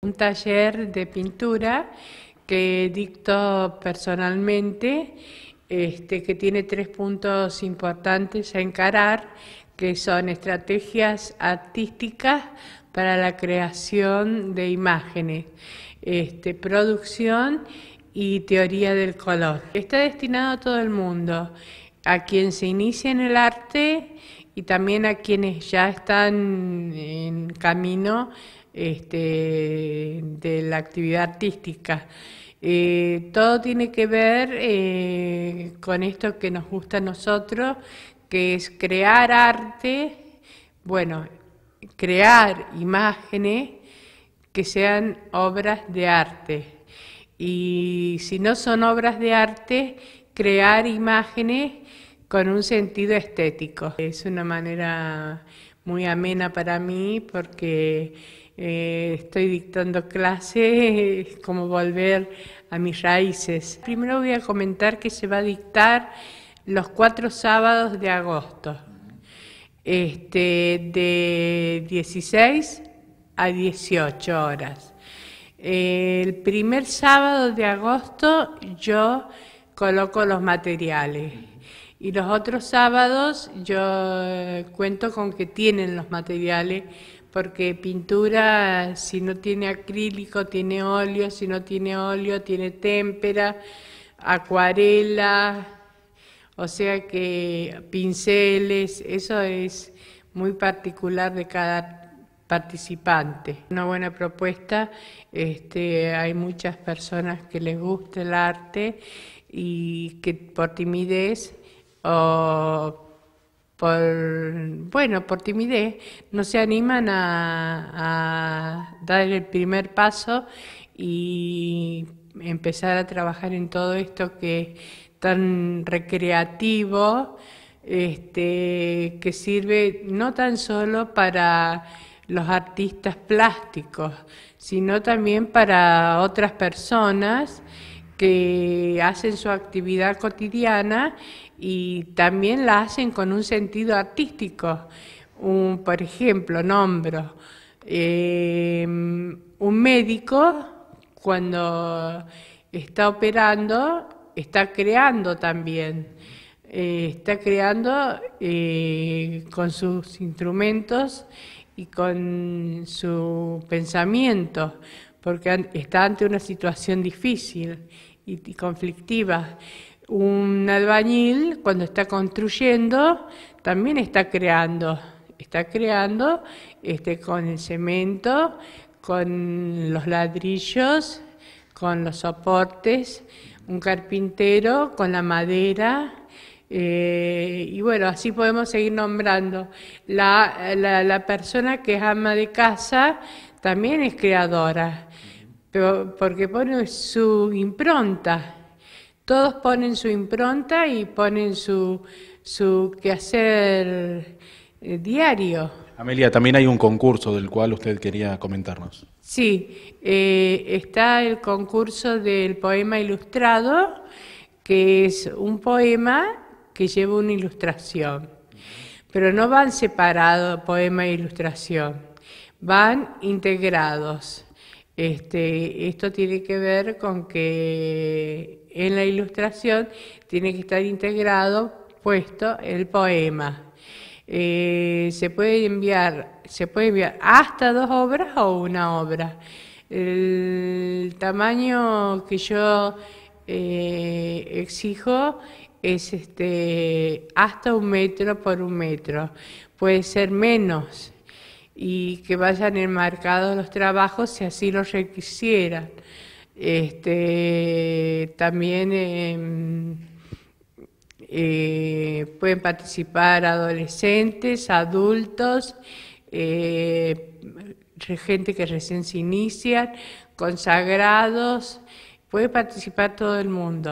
un taller de pintura que dicto personalmente, este, que tiene tres puntos importantes a encarar, que son estrategias artísticas para la creación de imágenes, este, producción y teoría del color. Está destinado a todo el mundo, a quien se inicia en el arte y también a quienes ya están en camino este, de la actividad artística. Eh, todo tiene que ver eh, con esto que nos gusta a nosotros, que es crear arte, bueno, crear imágenes que sean obras de arte. Y si no son obras de arte, crear imágenes con un sentido estético. Es una manera muy amena para mí porque eh, estoy dictando clases, como volver a mis raíces. Primero voy a comentar que se va a dictar los cuatro sábados de agosto, este, de 16 a 18 horas. El primer sábado de agosto yo coloco los materiales. Y los otros sábados yo eh, cuento con que tienen los materiales, porque pintura, si no tiene acrílico, tiene óleo, si no tiene óleo, tiene témpera, acuarela, o sea que pinceles, eso es muy particular de cada participante. Una buena propuesta, este, hay muchas personas que les gusta el arte y que por timidez o por, bueno, por timidez, no se animan a, dar el primer paso y empezar a trabajar en todo esto que es tan recreativo, este, que sirve no tan solo para los artistas plásticos, sino también para otras personas que hacen su actividad cotidiana y también la hacen con un sentido artístico. Un, por ejemplo, nombro, em, un médico cuando está operando, está creando también, eh, está creando eh, con sus instrumentos y con su pensamiento, porque está ante una situación difícil y, Un albañil cuando está construyendo también está creando, está creando este, con el cemento, con los ladrillos, con los soportes, un carpintero con la madera, eh, y bueno, así podemos seguir nombrando. La, la, persona que es ama de casa también es creadora porque pone su impronta. Todos ponen su impronta y ponen su, su quehacer eh, diario. Amelia, también hay un concurso del cual usted quería comentarnos. Sí, eh, está el concurso del poema ilustrado, que es un poema que lleva una ilustración. Pero no van separados poema e ilustración, van integrados. Este, esto tiene que ver con que en la ilustración tiene que estar integrado, puesto, el poema. Eh, se puede enviar, se puede enviar hasta dos obras o una obra. El tamaño que yo eh, exijo es este, hasta un metro por un metro. Puede ser menos, y que vayan enmarcados los trabajos si así los requisieran. Este, también em, eh, pueden participar adolescentes, adultos, eh, gente que recién se inician, consagrados, puede participar todo el mundo.